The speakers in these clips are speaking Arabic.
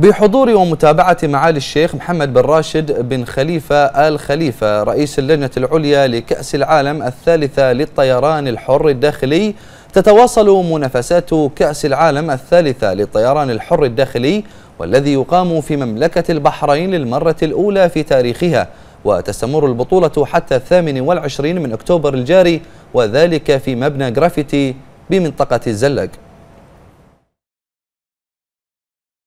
بحضور ومتابعة معالي الشيخ محمد بن راشد بن خليفة آل خليفة رئيس اللجنة العليا لكأس العالم الثالثة للطيران الحر الداخلي تتواصل منافسات كأس العالم الثالثة للطيران الحر الداخلي والذي يقام في مملكة البحرين للمرة الأولى في تاريخها وتستمر البطولة حتى الثامن والعشرين من أكتوبر الجاري وذلك في مبنى جرافيتي بمنطقة الزلق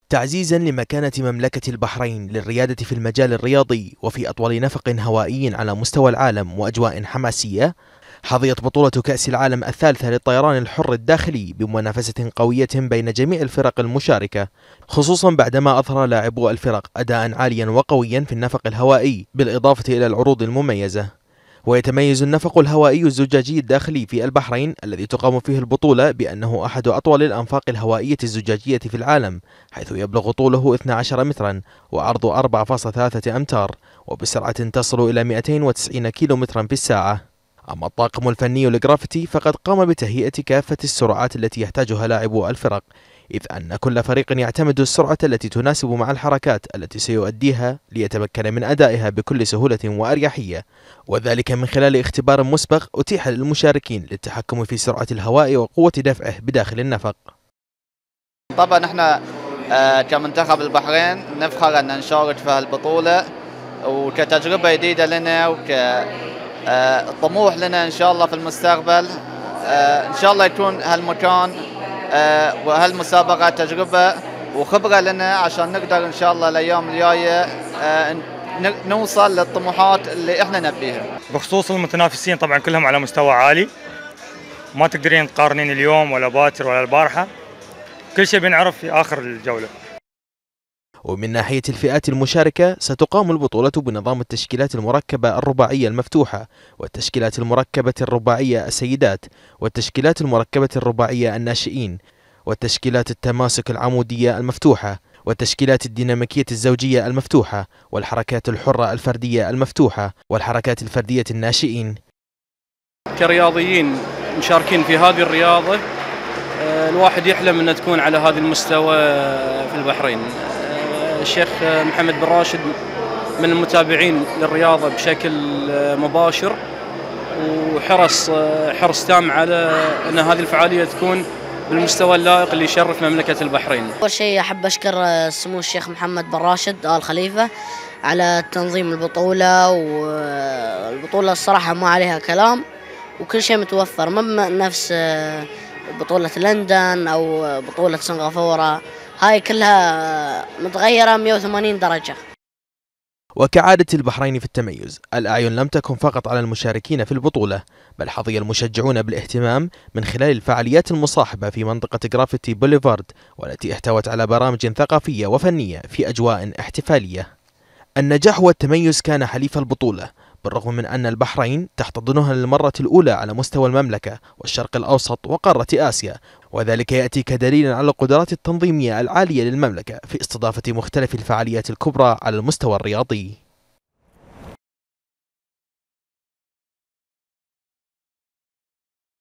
تعزيزا لمكانة مملكة البحرين للريادة في المجال الرياضي وفي أطول نفق هوائي على مستوى العالم وأجواء حماسية حظيت بطولة كأس العالم الثالثة للطيران الحر الداخلي بمنافسة قوية بين جميع الفرق المشاركة خصوصا بعدما أظهر لاعبو الفرق أداء عاليا وقويا في النفق الهوائي بالإضافة إلى العروض المميزة ويتميز النفق الهوائي الزجاجي الداخلي في البحرين الذي تقام فيه البطولة بأنه أحد أطول الأنفاق الهوائية الزجاجية في العالم حيث يبلغ طوله 12 مترا وعرضه 4.3 أمتار وبسرعة تصل إلى 290 مترا في الساعة أما الطاقم الفني للجرافيتي فقد قام بتهيئة كافة السرعات التي يحتاجها لاعبو الفرق إذ أن كل فريق يعتمد السرعة التي تناسب مع الحركات التي سيؤديها ليتمكن من أدائها بكل سهولة وأريحية وذلك من خلال اختبار مسبق أتيح للمشاركين للتحكم في سرعة الهواء وقوة دفعه بداخل النفق طبعا احنا آه، كمنتخب البحرين نفخر أن نشارك في هالبطولة وكتجربة جديدة لنا وكطموح آه، لنا إن شاء الله في المستقبل آه، ان شاء الله يكون هالمكان آه، وهالمسابقة تجربة وخبرة لنا عشان نقدر إن شاء الله الأيام الجاية آه، نوصل للطموحات اللي احنا نبيها. بخصوص المتنافسين طبعا كلهم على مستوى عالي. ما تقدرين تقارنين اليوم ولا باكر ولا البارحة. كل شيء بنعرف في آخر الجولة. ومن ناحية الفئات المشاركة ستقام البطولة بنظام التشكيلات المركبة الرباعية المفتوحة والتشكيلات المركبة الرباعية السيدات والتشكيلات المركبة الرباعية الناشئين والتشكيلات التماسك العمودية المفتوحة والتشكيلات الديناميكية الزوجية المفتوحة والحركات الحرة الفردية المفتوحة والحركات الفردية الناشئين كرياضيين مشاركين في هذه الرياضة آه، الواحد يحلم أن تكون على هذا المستوى آه، في البحرين الشيخ محمد بن راشد من المتابعين للرياضة بشكل مباشر وحرص حرص تام على أن هذه الفعالية تكون بالمستوى اللائق اللي يشرف مملكة البحرين أول شيء أحب أشكر سمو الشيخ محمد بن راشد آل خليفة على تنظيم البطولة والبطولة الصراحة ما عليها كلام وكل شيء متوفر مما نفس بطولة لندن أو بطولة سنغافورة هاي كلها متغيرة 180 درجة وكعادة البحرين في التميز الأعين لم تكن فقط على المشاركين في البطولة بل حظي المشجعون بالاهتمام من خلال الفعاليات المصاحبة في منطقة جرافيتي بوليفارد والتي احتوت على برامج ثقافية وفنية في أجواء احتفالية النجاح والتميز كان حليف البطولة بالرغم من أن البحرين تحتضنها للمرة الأولى على مستوى المملكة والشرق الأوسط وقارة آسيا وذلك يأتي كدليل على القدرات التنظيمية العالية للمملكة في استضافة مختلف الفعاليات الكبرى على المستوى الرياضي